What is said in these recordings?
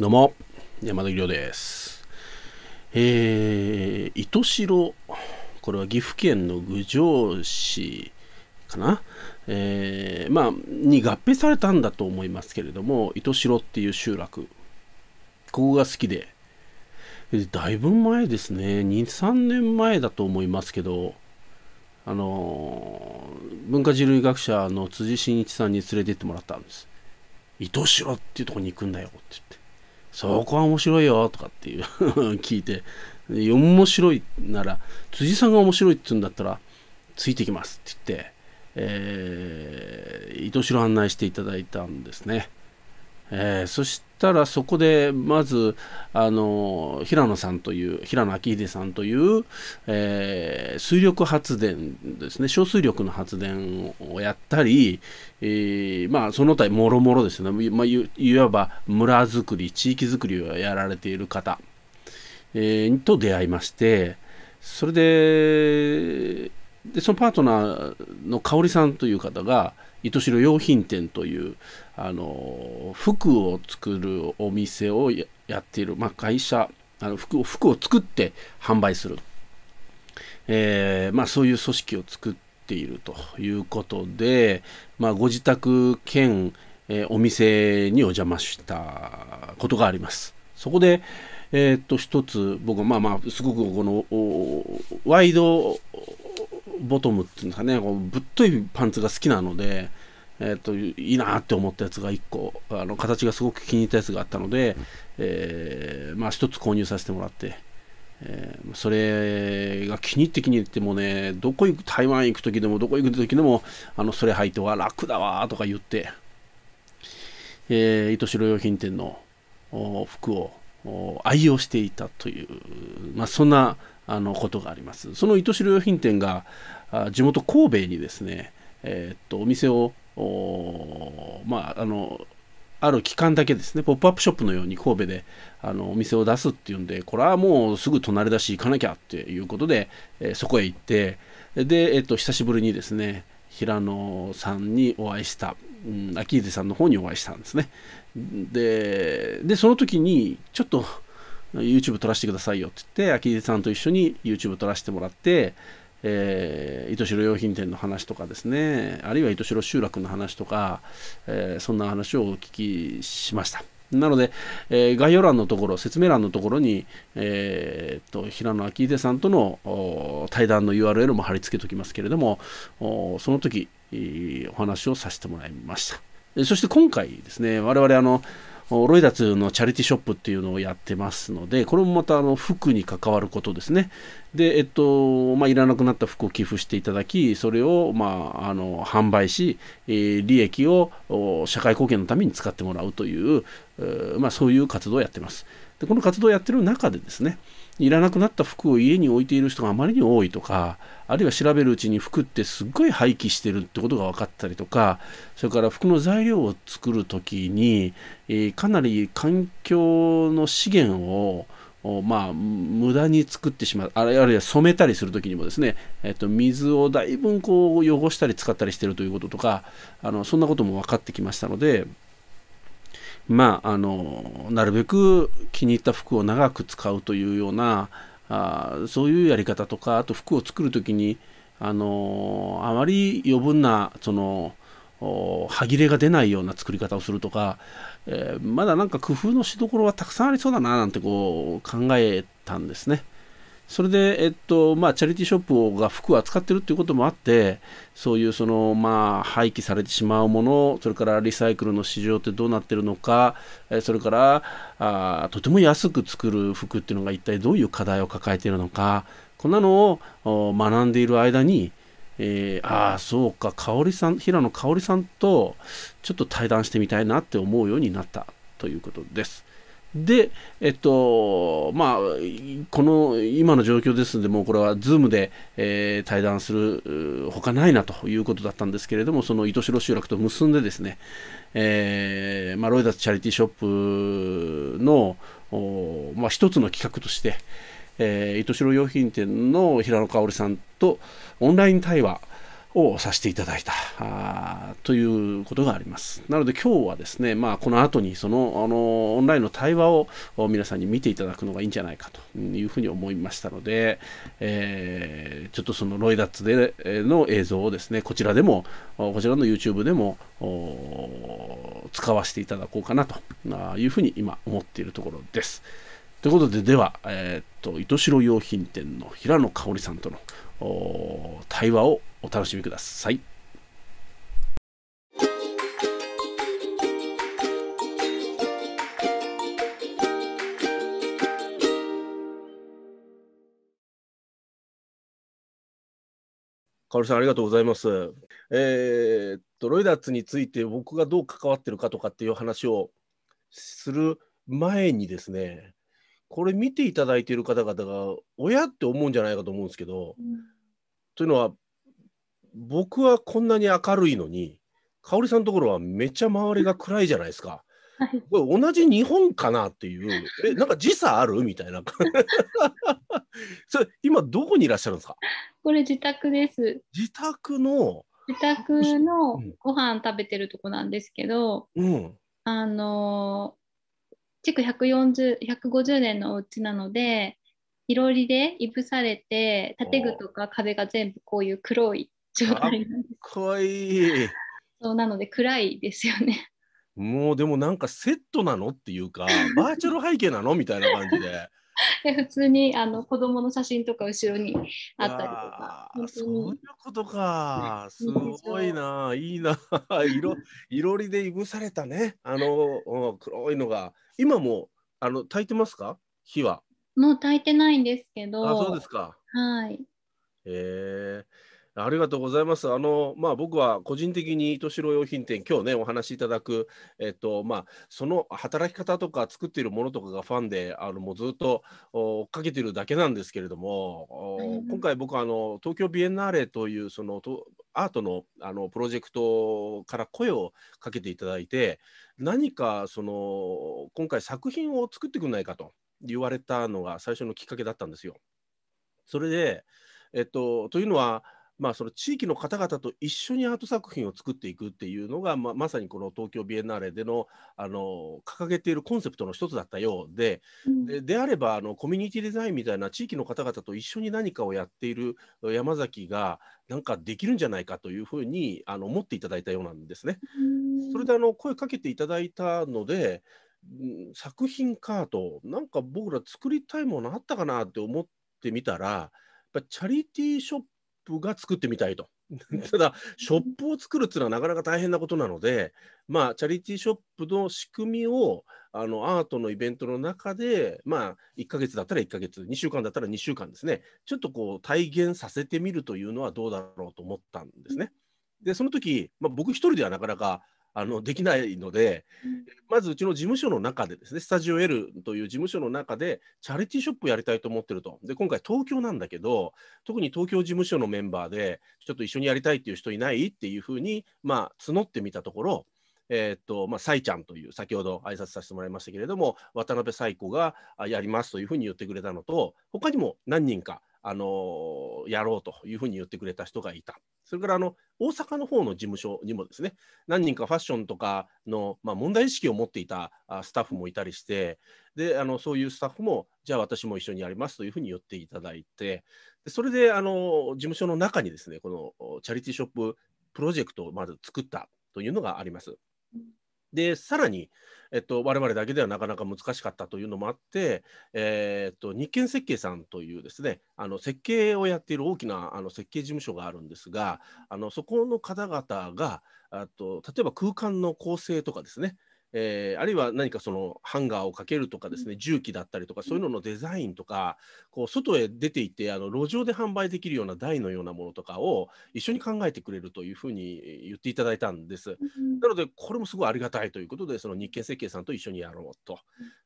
どうも、山田亮です。えー、糸代、これは岐阜県の郡上市かな、えー、まあ、に合併されたんだと思いますけれども、糸代っていう集落、ここが好きで、だいぶ前ですね、2、3年前だと思いますけど、あのー、文化人類学者の辻真一さんに連れて行ってもらったんです。糸代っていうとこに行くんだよって言って。そこは面白いよとかっていう 聞いて面白いなら辻さんが面白いって言うんだったらついてきますって言って、えー、糸代案内していただいたんですね。えー、そしたらそこでまずあの平野さんという平野昭秀さんという、えー、水力発電ですね小水力の発電をやったり、えー、まあ、その他もろもろですね、まあ、いわば村づくり地域づくりをやられている方、えー、と出会いましてそれででそのパートナーの香織さんという方が糸代用品店というあの服を作るお店をやっている、まあ、会社あの服を服を作って販売する、えー、まあ、そういう組織を作っているということで、まあ、ご自宅兼、えー、お店にお邪魔したことがあります。そこで、えー、っと一つ僕はまあまあすごくこのワイドボトムっていうんですかねこうぶっといパンツが好きなのでえー、っといいなって思ったやつが1個あの形がすごく気に入ったやつがあったので、えー、まあ、1つ購入させてもらって。えー、それが気に入って気に入ってもね、どこ行く、台湾行く時でも、どこ行く時でも、あの、それ履いては楽だわとか言って、えー、糸代用品店の服を愛用していたという、まあ、そんなあのことがあります。その糸代用品店が、地元神戸にですね、えー、っと、お店をまあ、あの、ある期間だけですね、ポップアップショップのように神戸であのお店を出すっていうんで、これはもうすぐ隣だし行かなきゃっていうことで、えー、そこへ行って、で、えっ、ー、と、久しぶりにですね、平野さんにお会いした、うん、秋出さんの方にお会いしたんですね。で、でその時に、ちょっと YouTube 撮らせてくださいよって言って、秋出さんと一緒に YouTube 撮らせてもらって、えー、糸代用品店の話とかですねあるいは糸代集落の話とか、えー、そんな話をお聞きしました。なので、えー、概要欄のところ、説明欄のところに、えー、と平野昭秀さんとの対談の URL も貼り付けておきますけれども、その時、お話をさせてもらいました。そして今回ですね、我々あの、ロイダツのチャリティショップっていうのをやってますので、これもまたあの服に関わることですね。で、えっと、まあ、いらなくなった服を寄付していただき、それを、まあ、あの、販売し、えー、利益を社会貢献のために使ってもらうという、うまあ、そういう活動をやってます。で、この活動をやってる中でですね、いらなくなった服を家に置いている人があまりに多いとかあるいは調べるうちに服ってすっごい廃棄してるってことが分かったりとかそれから服の材料を作る時に、えー、かなり環境の資源をまあ、無駄に作ってしまうあるいは染めたりする時にもですね、えっと、水をだいぶこう汚したり使ったりしてるということとかあのそんなことも分かってきましたのでまあ、あのなるべく気に入った服を長く使うというようなあそういうやり方とかあと服を作る時にあのあまり余分なその歯切れが出ないような作り方をするとか、えー、まだなんか工夫のしどころはたくさんありそうだななんてこう考えたんですね。それで、えっとまあ、チャリティーショップが服を扱ってるっていうこともあってそういうその、まあ、廃棄されてしまうものそれからリサイクルの市場ってどうなってるのかそれからあとても安く作る服っていうのが一体どういう課題を抱えているのかこんなのを学んでいる間にえー、ああそうか香織さん平野香織さんとちょっと対談してみたいなって思うようになったということです。で、えっと、まあ、この今の状況ですので、もうこれは Zoom で、えー、対談するほかないなということだったんですけれども、その糸代集落と結んでですね、えーまあ、ロイダーチャリティーショップの、まあ、一つの企画として、えー、糸代用品店の平野香織さんとオンライン対話をさせていただいたあということがあります。なので今日はですね、まあ、この後にそのあのオンラインの対話を皆さんに見ていただくのがいいんじゃないかというふうに思いましたので、えー、ちょっとそのロイダッツでの映像をですね、こちらでも、こちらの YouTube でも使わせていただこうかなというふうに今思っているところです。ということで、では、えー、っと、糸代用品店の平野香織さんとの対話をお楽しみください。カルさん、ありがとうございます。えー、っと、ロイダーツについて僕がどう関わってるかとかっていう話をする前にですね、これ見ていただいている方々が、親って思うんじゃないかと思うんですけど、うん、というのは、僕はこんなに明るいのに、香さんのところはめっちゃ周りが暗いじゃないですか。はい、これ同じ日本かなっていう、え、なんか時差あるみたいな。それ、今どこにいらっしゃるんですかこれ自宅です。自宅の自宅のご飯食べてるとこなんですけど、うん、あの、築150年のお家なので、いろりでいぶされて、建具とか壁が全部こういう黒い状態なんです。かっこいい。そうなので暗いですよね。もうでもなんかセットなのっていうか バーチャル背景なのみたいな感じで。で 普通にあの子供の写真とか後ろにあったりとか。そういうことか。すごいな。いいな。色いろりでいぶされたね。あの黒いのが今もあの炊いてますか？火は。もう炊いてないんですけど。あそうですか。はい。ええーありがとうございます。あの、まあ、僕は個人的に糸城用品店、今日ね、お話しいただく、えっと、まあ、その働き方とか作っているものとかがファンで、あの、もうずっと追っかけてるだけなんですけれども、うん、今回僕は、あの、東京ビエンナーレという、その、とアートのあのプロジェクトから声をかけていただいて、何か、その、今回作品を作ってくれないかと言われたのが最初のきっかけだったんですよ。それで、えっと、というのは、まあ、その地域の方々と一緒にアート作品を作っていくっていうのが、まあ、まさにこの東京ビエンナーレでのあの掲げているコンセプトの一つだったようでで、であればあのコミュニティデザインみたいな地域の方々と一緒に何かをやっている山崎がなんかできるんじゃないかというふうにあの思っていただいたようなんですね。それであの声かけていただいたので作品カートなんか僕ら作りたいものあったかなって思ってみたらやっぱチャリティーショップが作ってみたいと。ただ、ショップを作るっていうのはなかなか大変なことなので、まあ、チャリティーショップの仕組みをあのアートのイベントの中で、まあ、1ヶ月だったら1ヶ月、2週間だったら2週間ですね、ちょっとこう体現させてみるというのはどうだろうと思ったんですね。で、その時、まあ、僕一人ではなかなかあのできないので、うん、まずうちの事務所の中でですねスタジオ L という事務所の中でチャリティーショップやりたいと思ってるとで今回東京なんだけど特に東京事務所のメンバーでちょっと一緒にやりたいっていう人いないっていうふうに、まあ、募ってみたところえっ、とまあ、サイちゃんという先ほど挨拶させてもらいましたけれども渡辺彩子がやりますというふうに言ってくれたのと他にも何人かあのやろうというふうに言ってくれた人がいた。それからあの大阪の方の事務所にもですね何人かファッションとかの、まあ、問題意識を持っていたスタッフもいたりしてであのそういうスタッフもじゃあ私も一緒にやりますというふうに言っていただいてでそれであの事務所の中にですねこのチャリティーショッププロジェクトをまず作ったというのがあります。で、さらに、えっと、我々だけではなかなか難しかったというのもあって、えー、っと日建設計さんというですねあの設計をやっている大きなあの設計事務所があるんですがあのそこの方々があと例えば空間の構成とかですねえー、あるいは何かそのハンガーをかけるとかですね重機だったりとかそういうののデザインとかこう外へ出ていってあの路上で販売できるような台のようなものとかを一緒に考えてくれるというふうに言っていただいたんです。なのでこれもすごいありがたいということでその日経設計さんと一緒にやろうと。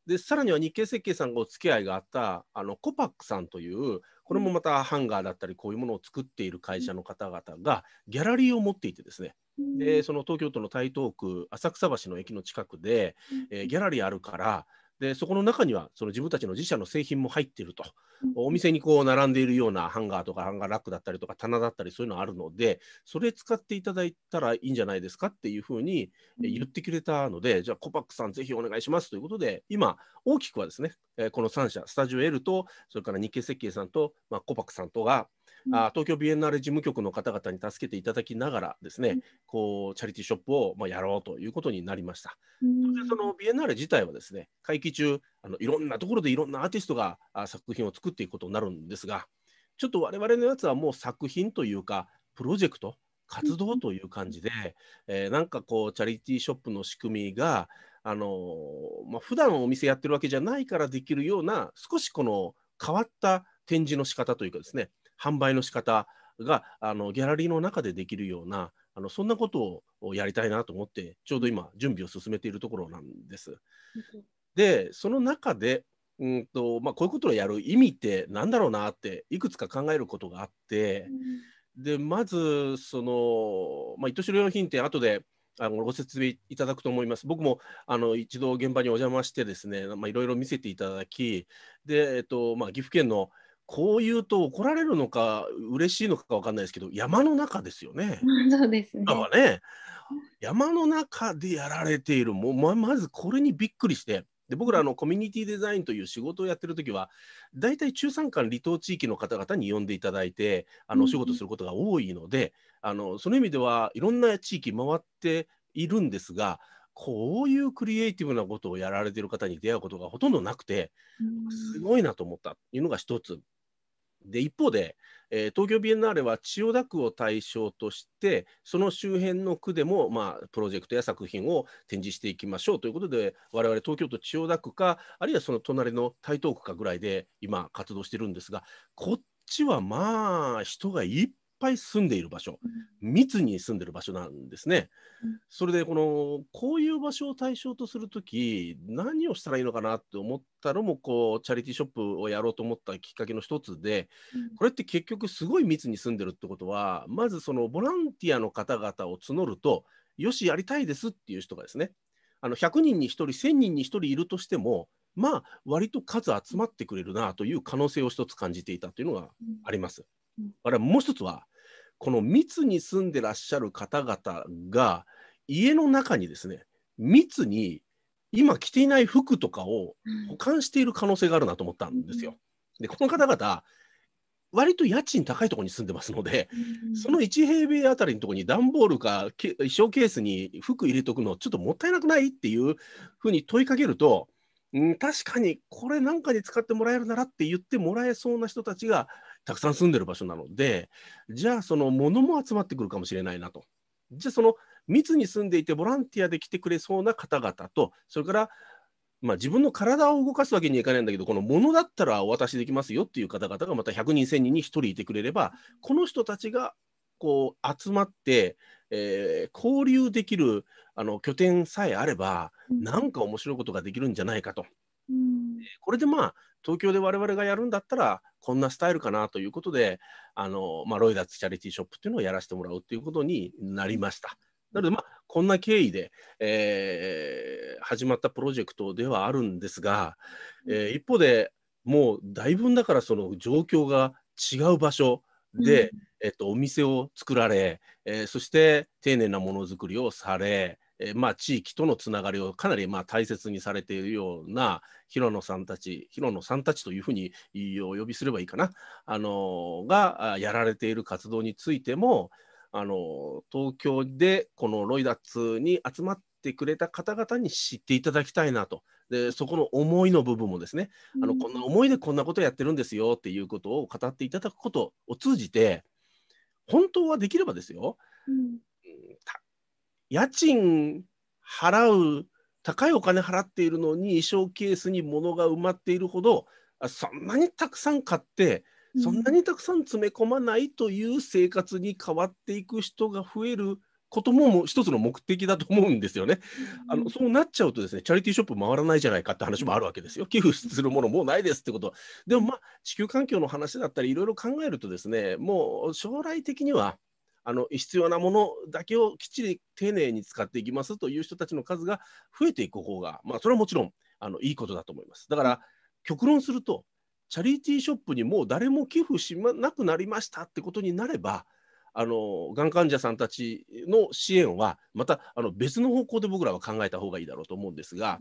でさらには日経設計さんがお付き合いがあったあのコパックさんというこれもまたハンガーだったりこういうものを作っている会社の方々がギャラリーを持っていてですねでその東京都の台東区浅草橋の駅の近くで、えー、ギャラリーあるからでそこの中にはその自分たちの自社の製品も入っていると、お店にこう並んでいるようなハンガーとかハンガーラックだったりとか棚だったりそういうのあるのでそれ使っていただいたらいいんじゃないですかっていうふうに言ってくれたので、うん、じゃあコパックさんぜひお願いしますということで今大きくはですねこの3社スタジオ L とそれから日経設計さんと、まあ、コパックさんとがあ東京ビエンナーレ事務局の方々に助けていただきながらですね、こうチャリティーショップをまあ、やろうということになりました。当然そのビエンナーレ自体はですね会期中あのいろんなところでいろんなアーティストが作品を作っていくことになるんですがちょっと我々のやつはもう作品というかプロジェクト活動という感じで、えー、なんかこうチャリティーショップの仕組みがあのー、まあ、普段お店やってるわけじゃないからできるような少しこの変わった展示の仕方というかですね販売の仕方があのギャラリーの中でできるようなあのそんなことをやりたいなと思ってちょうど今準備を進めているところなんです。でその中でうんとまあ、こういうことをやる意味って何だろうなっていくつか考えることがあって、うん、でまずその、まあ、糸代用品店後であのご説明いただくと思います僕もあの一度現場にお邪魔してですねいろいろ見せていただきで、えっとまあ、岐阜県の、こう言うと怒られるのか嬉しいのか分かんないですけど山の中ですよね。そうですねね山の中でやられているもうまずこれにびっくりしてで僕らのコミュニティデザインという仕事をやってる時は大体中山間離島地域の方々に呼んでいただいてあのお仕事することが多いので、うん、あのその意味ではいろんな地域回っているんですがこういうクリエイティブなことをやられてる方に出会うことがほとんどなくて、すごいなと思ったというのが一つ。で一方で、えー、東京ビエンナーレは千代田区を対象としてその周辺の区でも、まあ、プロジェクトや作品を展示していきましょうということで我々東京都千代田区かあるいはその隣の台東区かぐらいで今活動してるんですがこっちはまあ人がいっぱい住んでいる場所、密に住んでる場所なんですね。それでこのこういう場所を対象とする時何をしたらいいのかなって思ったのもこうチャリティーショップをやろうと思ったきっかけの一つで、これって結局すごい密に住んでるってことはまずそのボランティアの方々を募るとよしやりたいですっていう人がですねあの100人に1人1000人に1人いるとしてもまあ割と数集まってくれるなという可能性を一つ感じていたというのがあります。あれもう一つはこの密に住んでらっしゃる方々が家の中にですね密に今着ていない服とかを保管している可能性があるなと思ったんですよ。でこの方々割と家賃高いところに住んでますので、その1平米あたりのところに段ボールか衣装ケースに服入れとくのちょっともったいなくないっていうふうに問いかけると、うん、確かにこれなんかに使ってもらえるならって言ってもらえそうな人たちがたくさん住んでる場所なのでじゃあその物も集まってくるかもしれないなとじゃあその密に住んでいてボランティアで来てくれそうな方々とそれからまあ、自分の体を動かすわけにはいかないんだけど、このものだったらお渡しできますよっていう方々がまた100人、1000人に1人いてくれれば、この人たちがこう集まって、えー、交流できるあの拠点さえあれば、なんか面白いことができるんじゃないかと。うん、これでまあ、東京で我々がやるんだったら、こんなスタイルかなということで、あのまあ、ロイダーツチャリティーショップっていうのをやらせてもらうということになりました。なので、まあ、こんな経緯で、えー、始まったプロジェクトではあるんですが、えー、一方でもうだいぶんだからその状況が違う場所で、うん、えっと、お店を作られ、えー、そして丁寧なものづくりをされ、えー、まあ、地域とのつながりをかなりまあ大切にされているような広野さんたち広野さんたちというふうにお呼びすればいいかな、あのがやられている活動についてもあの東京でこのロイダッツに集まってくれた方々に知っていただきたいなと。でそこの思いの部分もですね、あのこんな思いでこんなことやってるんですよっていうことを語っていただくことを通じて本当はできればですよ、うん家賃払う高いお金払っているのに衣装ケースに物が埋まっているほどそんなにたくさん買ってそんなにたくさん詰め込まないという生活に変わっていく人が増えることも一つの目的だと思うんですよね。あのそうなっちゃうとですねチャリティーショップ回らないじゃないかって話もあるわけですよ。寄付するものもうないですってこと。でもまあ地球環境の話だったりいろいろ考えるとですねもう将来的にはあの必要なものだけをきっちり丁寧に使っていきますという人たちの数が増えていく方が、まあ、それはもちろんあのいいことだと思います。だから、極論すると、チャリティーショップにもう誰も寄付しなくなりましたってことになれば、あのがん患者さんたちの支援はまたあの別の方向で僕らは考えた方がいいだろうと思うんですが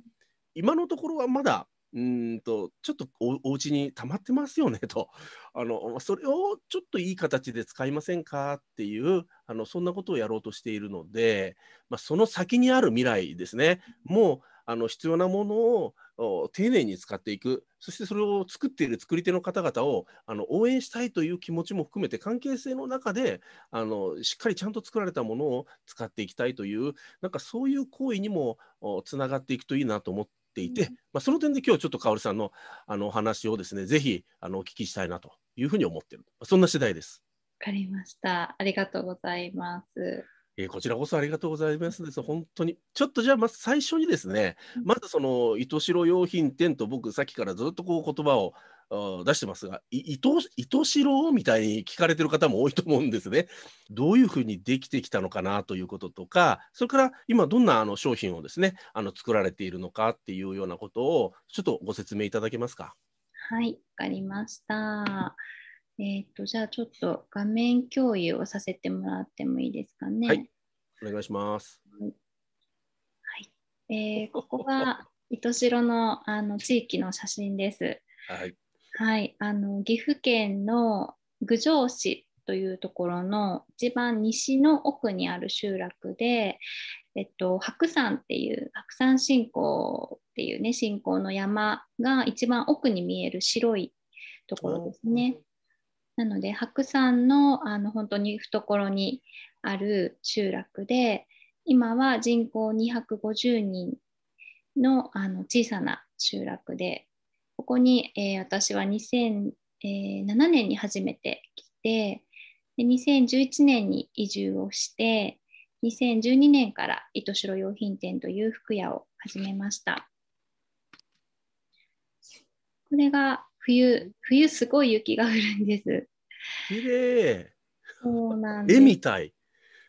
今のところはまだうんとちょっとお家に溜まってますよねと あのそれをちょっといい形で使いませんかっていうあのそんなことをやろうとしているので、まあ、その先にある未来ですねもうあの必要なものを丁寧に使っていくそしてそれを作っている作り手の方々をあの応援したいという気持ちも含めて関係性の中であのしっかりちゃんと作られたものを使っていきたいというなんかそういう行為にもつながっていくといいなと思ってていて、まあ、その点で今日ちょっと薫さんのあのお話をですねぜひあのお聞きしたいなというふうに思ってるそんな次第です。わかりましたありがとうございます。えー、こちらこそありがとうございますです。本当に。ちょっとじゃあ、まず最初にですね、まずその、糸白用品店と僕、さっきからずっとこう言葉を出してますが、伊藤伊藤四郎みたいに聞かれてる方も多いと思うんですね。どういうふうにできてきたのかなということとか、それから今どんなあの商品をですね、あの作られているのかっていうようなことをちょっとご説明いただけますか。はい、わかりました。えっ、とじゃあちょっと画面共有をさせてもらってもいいですかね。はい、お願いします。はい、えー、ここが糸 代のあの地域の写真です。はい。はい、あの岐阜県の郡上市というところの一番西の奥にある集落で、えっと、白山っていう白山信仰っていうね信仰の山が一番奥に見える白いところですね。なので白山のあの本当に懐にある集落で今は人口250人のあの小さな集落でここに、えー、私は2007年に初めて来てで2011年に移住をして2012年から糸代用品店という服屋を始めました。これが冬、冬すごい雪が降るんです。綺麗。そうなんです。絵みたい。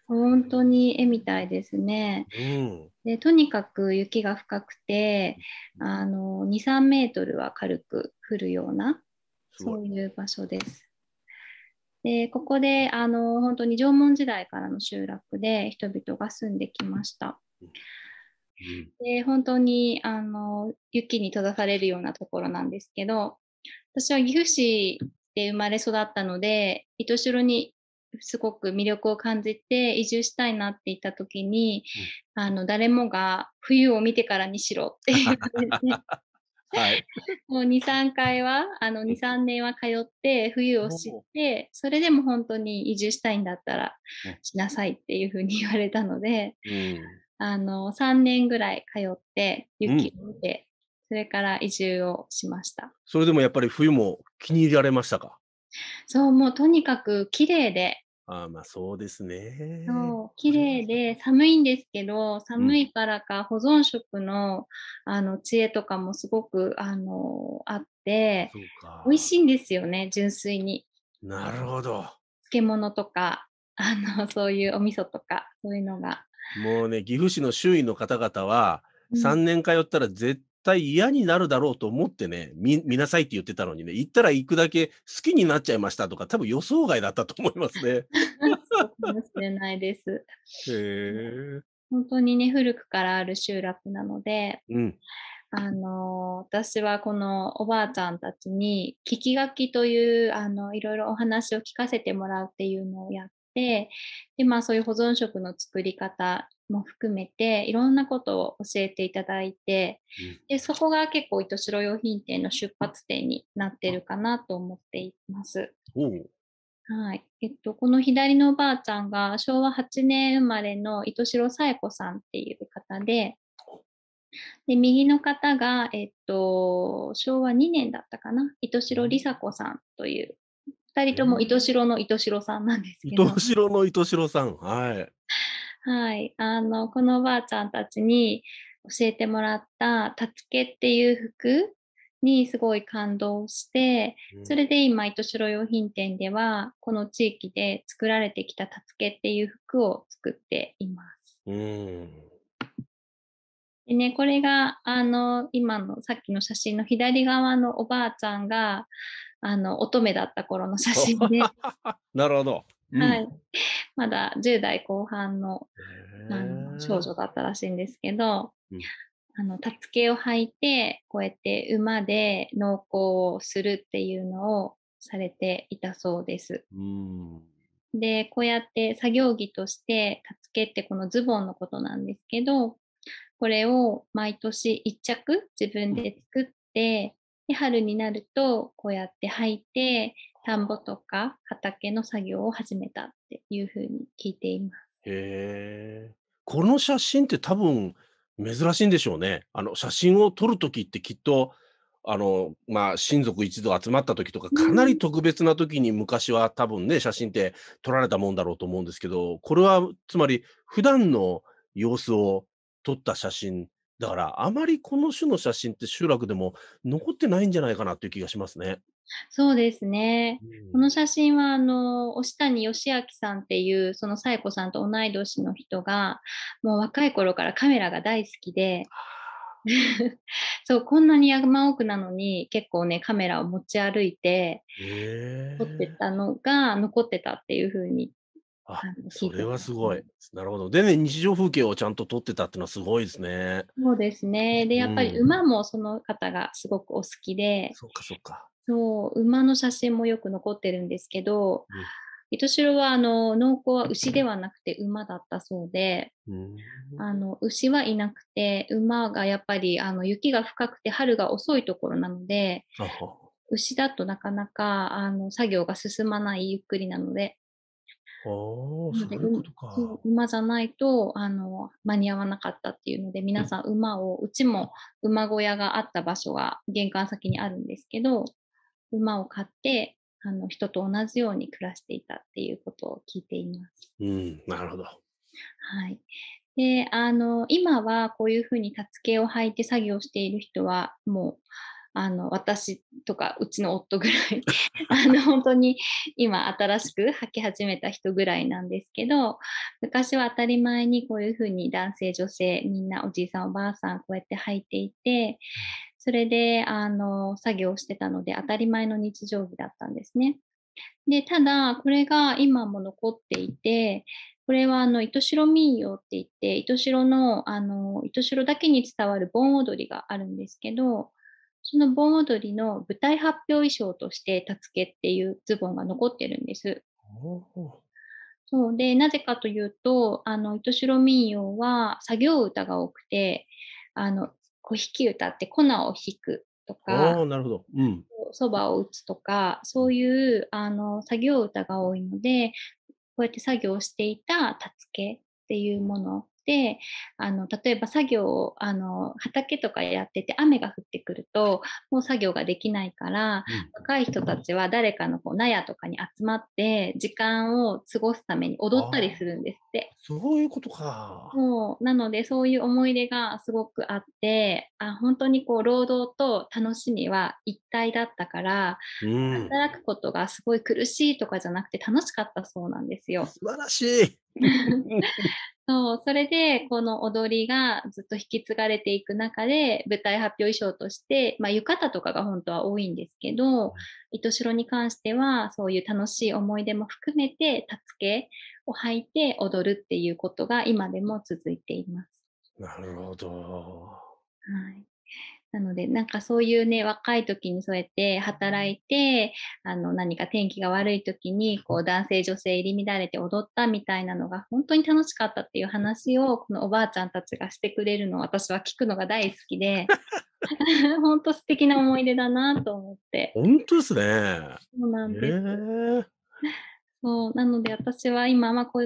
本当に絵みたいですね。うん、でとにかく雪が深くてあの2、3メートルは軽く降るようなそういう場所です。でここであの本当に縄文時代からの集落で人々が住んできました。で本当にあの雪に閉ざされるようなところなんですけど私は岐阜市で生まれ育ったので糸代にすごく魅力を感じて移住したいなって言った時に、うん、あの誰もが冬を見てからにしろっていう感じで。もう23回はあの23年は通って冬を知ってそれでも本当に移住したいんだったらしなさいっていうふうに言われたので、うん、あの3年ぐらい通って雪を見て、うん、それから移住をしましたそれでもやっぱり冬も気に入られましたかそうもうとにかく綺麗であまあそうですね。そう、綺麗で寒いんですけど、寒いからか保存食の、うん、あの知恵とかもすごくあのあって、美味しいんですよね、純粋に。なるほど。漬物とか、あのそういうお味噌とか、そういうのが。もうね、岐阜市の周囲の方々は、3年通ったら絶対嫌になるだろうと思ってね、見見なさいって言ってたのにね、行ったら行くだけ好きになっちゃいましたとか、多分予想外だったと思いますね。かもしれないです。へえ。本当にね、古くからある集落なので、うん、あの私はこのおばあちゃんたちに聞き書きというあのいろいろお話を聞かせてもらうっていうのをやってで、まあ、そういう保存食の作り方も含めていろんなことを教えていただいて、でそこが結構糸城用品店の出発点になってるかなと思っています。はいえっと、この左のおばあちゃんが昭和8年生まれの糸代さえ子さんっていう方でで右の方が、えっと、昭和2年だったかな糸代梨紗子さんという2人とも糸代の糸代さんなんですけど糸代の糸代さんはいはい、あのこのおばあちゃんたちに教えてもらった「たつけ」っていう服にすごい感動して、それで今糸白用品店ではこの地域で作られてきた「たつけ」っていう服を作っています。うんでね、これがあの今のさっきの写真の左側のおばあちゃんがあの乙女だった頃の写真で なるほどはい。まだ10代後半のあの少女だったらしいんですけど、うん、あの、たつけを履いて、こうやって馬で農耕をするっていうのをされていたそうです。うんで、こうやって作業着として、タつけってこのズボンのことなんですけど、これを毎年1着自分で作って、で春になるとこうやって履いて田んぼとか畑の作業を始めたっていうふうに聞いています。へえ。この写真って多分珍しいんでしょうね。あの写真を撮る時ってきっとあのまあ、親族一同集まった時とかかなり特別な時に昔は多分ね写真って撮られたもんだろうと思うんですけどこれはつまり普段の様子を撮った写真だから、あまりこの種の写真って集落でも残ってないんじゃないかなという気がしますね。そうですね。うん、この写真は、あの、押谷義明さんっていう、その冴子さんと同い年の人が、もう若い頃からカメラが大好きで、そう、こんなに山奥なのに、結構ね、カメラを持ち歩いて、撮ってたのが残ってたっていうふうにあ、それはすごい。なるほど。でね、日常風景をちゃんと撮ってたっていうのはすごいですね。そうですね。で、やっぱり馬もその方がすごくお好きで、うん、そっかそっか。そう、馬の写真もよく残ってるんですけど、うん糸代はあの農耕は牛ではなくて馬だったそうで、うん、あの牛はいなくて馬がやっぱりあの雪が深くて春が遅いところなので牛だとなかなかあの作業が進まないゆっくりなのでそういうことか。馬じゃないとあの間に合わなかったっていうので皆さん馬をうちも馬小屋があった場所が玄関先にあるんですけど馬を買ってあの人と同じように暮らしていたっていうことを聞いています。うん、なるほど。はい。であの今はこういうふうにたつけを履いて作業している人はもうあの私とかうちの夫ぐらい あの本当に今新しく履き始めた人ぐらいなんですけど昔は当たり前にこういうふうに男性女性みんなおじいさんおばあさんこうやって履いていてそれであの作業してたので当たり前の日常着だったんですね。でただこれが今も残っていてこれはあの糸代民謡って言って糸代のあの糸代だけに伝わる盆踊りがあるんですけどその盆踊りの舞台発表衣装として、たつけっていうズボンが残ってるんです。そうで、なぜかというと、あの、糸代民謡は作業歌が多くて、あの、小引き歌って粉を引くとか、そば、うん、を打つとか、そういうあの作業歌が多いので、こうやって作業していたたつけっていうものてあの例えば作業をあの畑とかやってて雨が降ってくるともう作業ができないから、うん、若い人たちは誰かのこう納屋とかに集まって時間を過ごすために踊ったりするんですってそういうことかそうなのでそういう思い出がすごくあってあ本当にこう労働と楽しみは一体だったから、うん、働くことがすごい苦しいとかじゃなくて楽しかったそうなんですよ素晴らしい そう、それで、この踊りがずっと引き継がれていく中で、舞台発表衣装として、まあ、浴衣とかが本当は多いんですけど、糸代に関しては、そういう楽しい思い出も含めて、たつけを履いて踊るっていうことが今でも続いています。なるほど。はい。なので、なんかそういうね、若い時にそうやって働いて、あの、何か天気が悪い時に、こう、男性女性入り乱れて踊ったみたいなのが本当に楽しかったっていう話を、このおばあちゃんたちがしてくれるのを私は聞くのが大好きで、本当素敵な思い出だなと思って。本当ですね。そうなんです。えーそうなので私は今、まあ、こ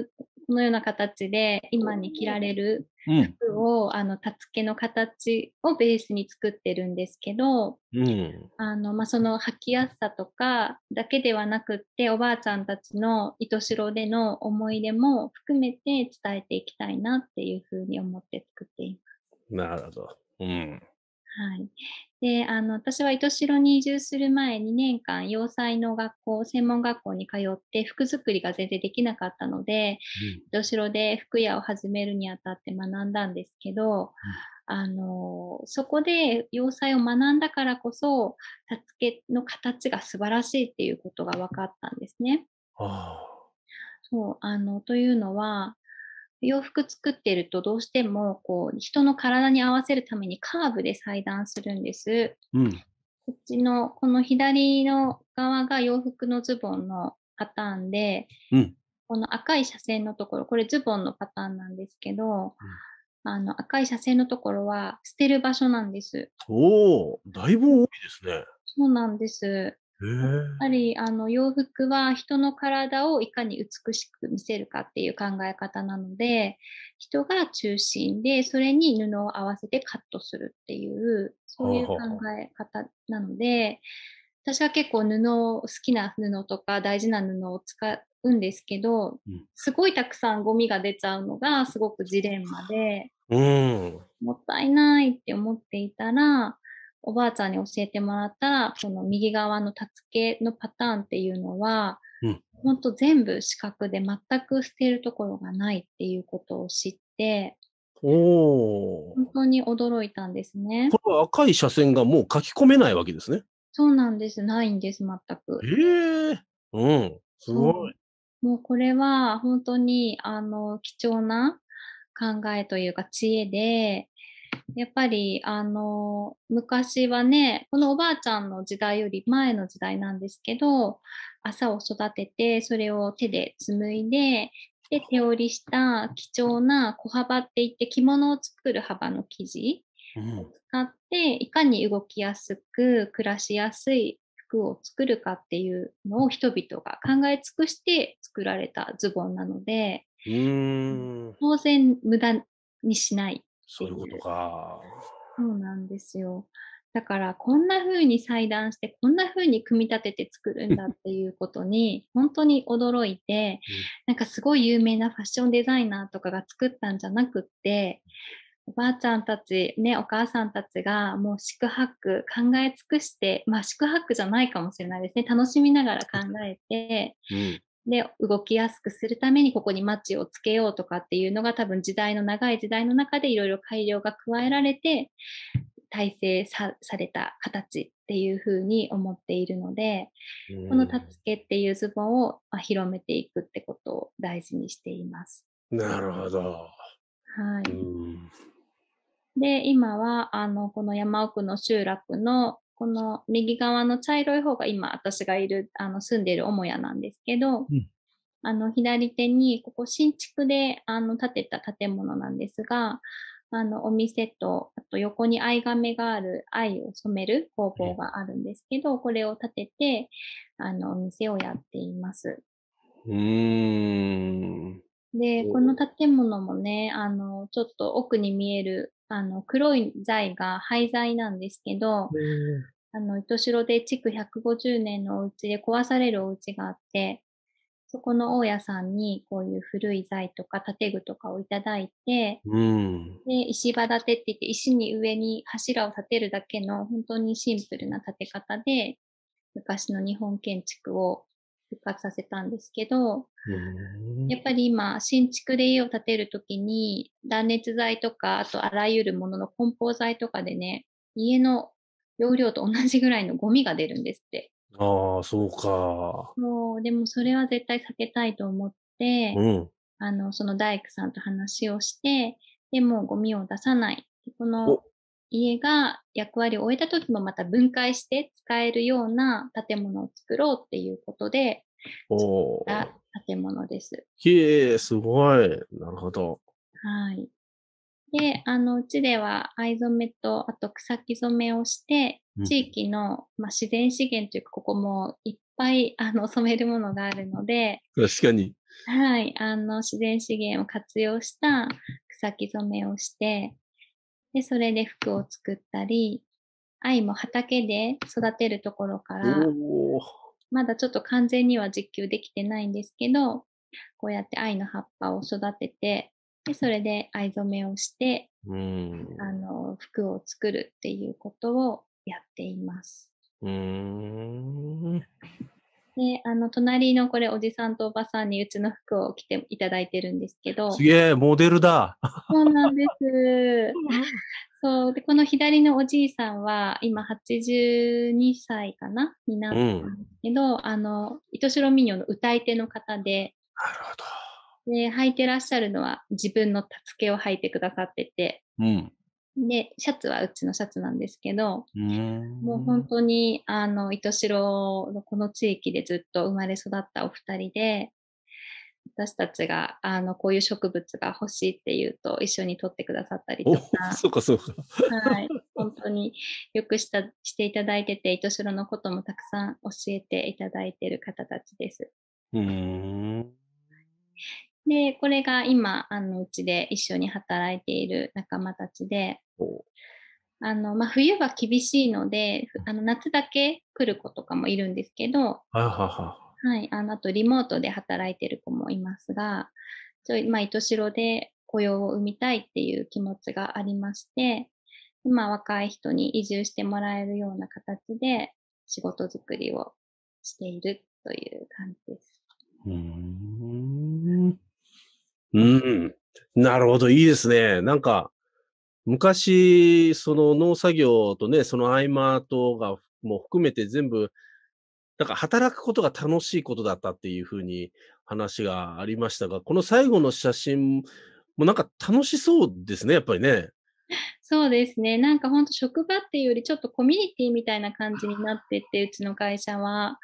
このような形で今に着られる服を、うん、あのたつけの形をベースに作ってるんですけど、うんあのまあ、その履きやすさとかだけではなくっておばあちゃんたちの糸代での思い出も含めて伝えていきたいなっていうふうに思って作っています。なるほど。うんはい、であの私は糸代に移住する前2年間洋裁の学校専門学校に通って服作りが全然できなかったので、うん、糸城で服屋を始めるにあたって学んだんですけど、うん、あのそこで洋裁を学んだからこそたつけの形が素晴らしいっていうことが分かったんですね。そうあのというのは洋服作ってるとどうしてもこう人の体に合わせるためにカーブで裁断するんです。うん、こっちのこの左の側が洋服のズボンのパターンで、うん、この赤い斜線のところこれズボンのパターンなんですけど、うん、あの赤い斜線のところは捨てる場所なんです。おおだいぶ多いですね。そうなんです。やっぱりあの洋服は人の体をいかに美しく見せるかっていう考え方なので人が中心でそれに布を合わせてカットするっていうそういう考え方なので私は結構布を好きな布とか大事な布を使うんですけど、すごいたくさんゴミが出ちゃうのがすごくジレンマで、もったいないって思っていたらおばあちゃんに教えてもらったこの右側のたつけのパターンっていうのは、うん、ほんと全部四角で全く捨てるところがないっていうことを知って本当に驚いたんですね。この赤い斜線がもう書き込めないわけですね。そうなんです。ないんです、全く。ええー、うん、すごい。もうこれは本当にあの貴重な考えというか知恵で、やっぱり、あの、昔はね、このおばあちゃんの時代より前の時代なんですけど、朝を育てて、それを手で紡いで、で、手織りした貴重な小幅っていって着物を作る幅の生地を使って、いかに動きやすく暮らしやすい服を作るかっていうのを人々が考え尽くして作られたズボンなので、当然無駄にしないそういうことか。そうなんですよ。だからこんな風に裁断してこんな風に組み立てて作るんだっていうことに 本当に驚いて、なんかすごい有名なファッションデザイナーとかが作ったんじゃなくっておばあちゃんたちねお母さんたちがもう宿泊考え尽くしてまあ宿泊じゃないかもしれないですね楽しみながら考えて、で動きやすくするためにここにマッチをつけようとかっていうのが多分時代の長い時代の中でいろいろ改良が加えられて体制された形っていうふうに思っているので、この「助け」っていうズボンを広めていくってことを大事にしています。なるほど。はい、で今はあのこの山奥の集落のこの右側の茶色い方が今私がいる、あの住んでいる母屋なんですけど、うん、あの左手に、ここ新築であの建てた建物なんですが、あのお店と、あと横に藍亀がある藍を染める工房があるんですけど、これを建てて、あのお店をやっています。うーんで、この建物もね、あの、ちょっと奥に見えるあの、黒い材が廃材なんですけど、あの、糸城で築150年のお家で壊されるお家があって、そこの大家さんにこういう古い材とか建具とかをいただいて、で石場建てって言って石に上に柱を建てるだけの本当にシンプルな建て方で昔の日本建築を復活させたんですけど、やっぱり今、新築で家を建てるときに、断熱材とか、あとあらゆるものの梱包材とかでね、家の容量と同じぐらいのゴミが出るんですって。ああ、そうか。もう、でもそれは絶対避けたいと思って、うん、あの、その大工さんと話をして、でもゴミを出さない。この家が役割を終えた時もまた分解して使えるような建物を作ろうっていうことで作った建物です。へえ、すごい。なるほど。はい。で、あの、うちでは藍染めと、あと草木染めをして、地域の、うん、まあ、自然資源というか、ここもいっぱい あの染めるものがあるので、確かに。はい、あの、自然資源を活用した草木染めをして、で、それで服を作ったり、愛も畑で育てるところから、まだちょっと完全には実給できてないんですけど、こうやって愛の葉っぱを育てて、でそれで藍染めをして、あの服を作るっていうことをやっています。うんで、あの、隣のこれ、おじさんとおばさんにうちの服を着ていただいてるんですけど。すげえ、モデルだ。そうなんです。そう。で、この左のおじいさんは、今82歳かなになったんですけど、うん、あの、糸代ョ謡の歌い手の方で。なるほど。で、履いてらっしゃるのは、自分のたつけを履いてくださってて。うん。で、シャツはうちのシャツなんですけど、もう本当に、あの、糸代のこの地域でずっと生まれ育ったお二人で、私たちがあのこういう植物が欲しいっていうと一緒に取ってくださったりとか、そうかそうかはい、本当によくしたしていただいてて、糸代のこともたくさん教えていただいている方たちです。うんで、これが今、あのうちで一緒に働いている仲間たちで、あのまあ、冬は厳しいので、あの夏だけ来る子とかもいるんですけど、あはははい、あのあとリモートで働いてる子もいますが、ちょいまあ、糸代で雇用を生みたいっていう気持ちがありまして、今若い人に移住してもらえるような形で仕事作りをしているという感じです。うんうん。なるほど。いいですね。なんか、昔、その農作業とね、その合間とがも含めて全部、なんか働くことが楽しいことだったっていうふうに話がありましたが、この最後の写真もなんか楽しそうですね、やっぱりね。そうですね。なんかほんと職場っていうよりちょっとコミュニティみたいな感じになってて、うちの会社は。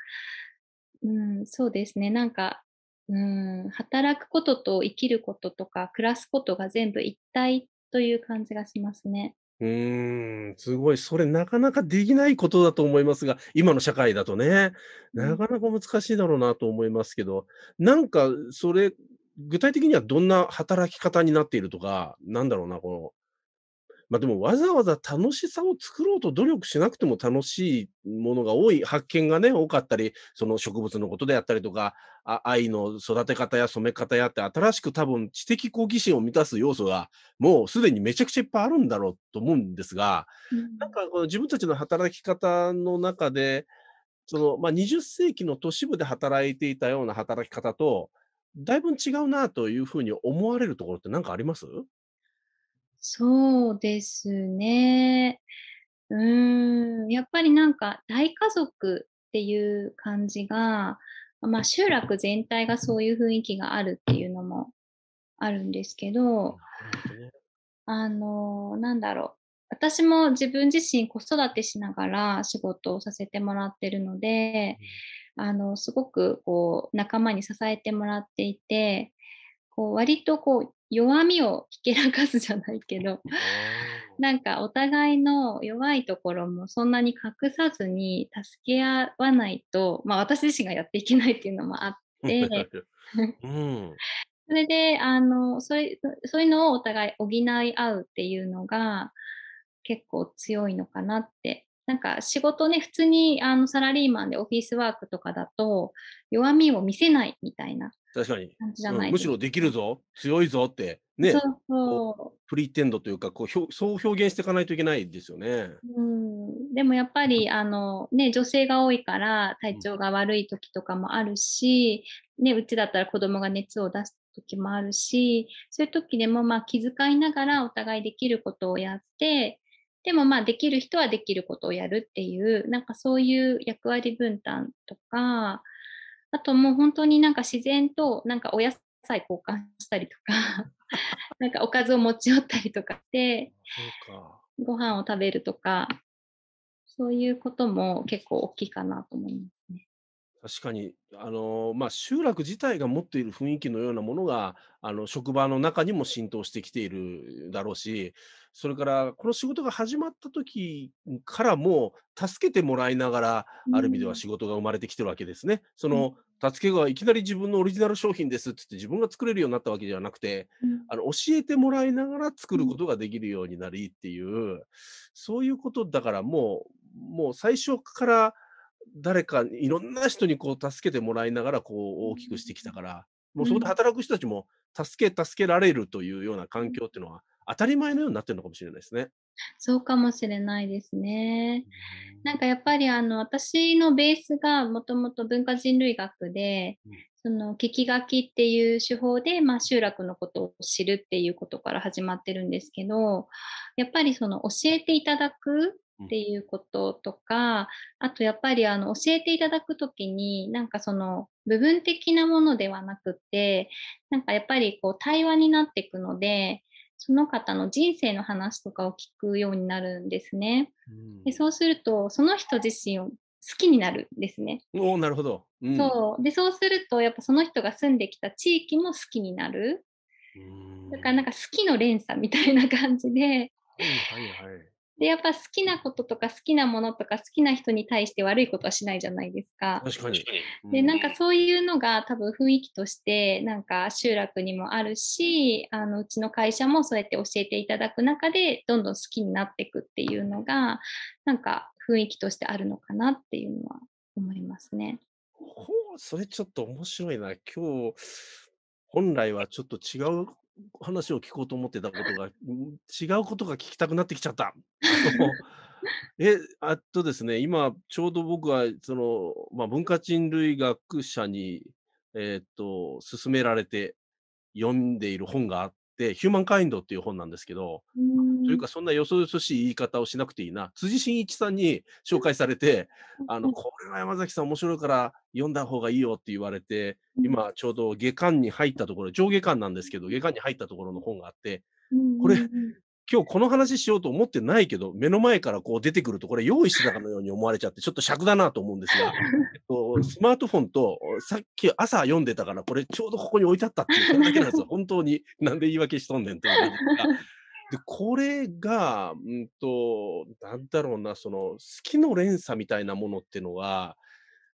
うん、そうですね。なんかうん働くことと生きることとか暮らすことが全部一体という感じがしますね。うんすごい、それなかなかできないことだと思いますが、今の社会だとね、なかなか難しいだろうなと思いますけど、なんかそれ、具体的にはどんな働き方になっているとか、なんだろうな、このまあ、でもわざわざ楽しさを作ろうと努力しなくても楽しいものが多い発見がね多かったりその植物のことであったりとか愛の育て方や染め方やって新しく多分知的好奇心を満たす要素がもうすでにめちゃくちゃいっぱいあるんだろうと思うんですが、うん、なんかこの自分たちの働き方の中でその、まあ、20世紀の都市部で働いていたような働き方とだいぶ違うなというふうに思われるところって何かありますそうですね。うーん、やっぱりなんか大家族っていう感じが、まあ集落全体がそういう雰囲気があるっていうのもあるんですけど、あの、なんだろう。私も自分自身子育てしながら仕事をさせてもらってるので、あの、すごくこう仲間に支えてもらっていて、こう割とこう弱みをひけらかすじゃないけど なんかお互いの弱いところもそんなに隠さずに助け合わないと、まあ、私自身がやっていけないっていうのもあって、うん、それであのそれそういうのをお互い補い合うっていうのが結構強いのかなってなんか仕事ね、普通にあのサラリーマンでオフィスワークとかだと、弱みを見せないみたいな確かに、むしろできるぞ、強いぞって、ね、そうそうプリテンドというかこうそう表現していかないといけないですよね。うんでもやっぱりあの、ね、女性が多いから体調が悪い時とかもあるし、うん、ね、うちだったら子供が熱を出す時もあるしそういう時でもまあ気遣いながらお互いできることをやってでもまあできる人はできることをやるっていうなんかそういう役割分担とかあともう本当になんか自然となんかお野菜交換したりとか なんかおかずを持ち寄ったりとかでご飯を食べるとかそういうことも結構大きいかなと思いますね。確かに、あのまあ、集落自体が持っている雰囲気のようなものがあの職場の中にも浸透してきているだろうしそれからこの仕事が始まった時からも助けてもらいながら、ある意味では仕事が生まれてきてるわけですね。その、助けがいきなり自分のオリジナル商品ですってって自分が作れるようになったわけではなくて、うん、あの教えてもらいながら作ることができるようになりっていう、うん、そういうことだからもうもう最初から誰かいろんな人にこう助けてもらいながらこう大きくしてきたから、もうそこで働く人たちも助け助けられるというような環境っていうのは当たり前のようになってるのかもしれないですね。そうかもしれないですね。なんかやっぱりあの私のベースがもともと文化人類学で、うん、その聞き書きっていう手法で、まあ、集落のことを知るっていうことから始まってるんですけどやっぱりその教えていただくっていうこととか、あとやっぱりあの教えていただく時になんかその部分的なものではなくてなんかやっぱりこう対話になっていくのでその方の人生の話とかを聞くようになるんですね。でそうすると、その人自身を好きになるんですね。おなるほど、うん、そうでそうすると、やっぱその人が住んできた地域も好きになる。だからなんか好きの連鎖みたいな感じで、はいはい、で、やっぱ好きなこととか好きなものとか好きな人に対して悪いことはしないじゃないですか。確かに。で、なんかそういうのが多分雰囲気として、なんか集落にもあるし、あの、うちの会社もそうやって教えていただく中で、どんどん好きになっていくっていうのが、なんか雰囲気としてあるのかなっていうのは思いますね。ほう、それちょっと面白いな。今日、本来はちょっと違う話を聞こうと思ってたことが、違うことが聞きたくなってきちゃった。え、あとですね、今、ちょうど僕は、その、まあ、文化人類学者に、えっ、と、勧められて読んでいる本があっ、ヒューマンカインドっていう本なんですけど、というかそんなよそよそしい言い方をしなくていいな、辻真一さんに紹介されて、あの、これは山崎さん面白いから読んだ方がいいよって言われて、今ちょうど下巻に入ったところ、上下巻なんですけど、下巻に入ったところの本があって、これ、今日この話しようと思ってないけど、目の前からこう出てくると、これ用意してたかのように思われちゃって、ちょっと尺だなと思うんですが、えっと、スマートフォンと、さっき朝読んでたから、これちょうどここに置いてあったっていう、だけなんですよ。本当に、なんで言い訳しとんねんという で、これが、うんと、なんだろうな、その、好きの連鎖みたいなものっていうのは、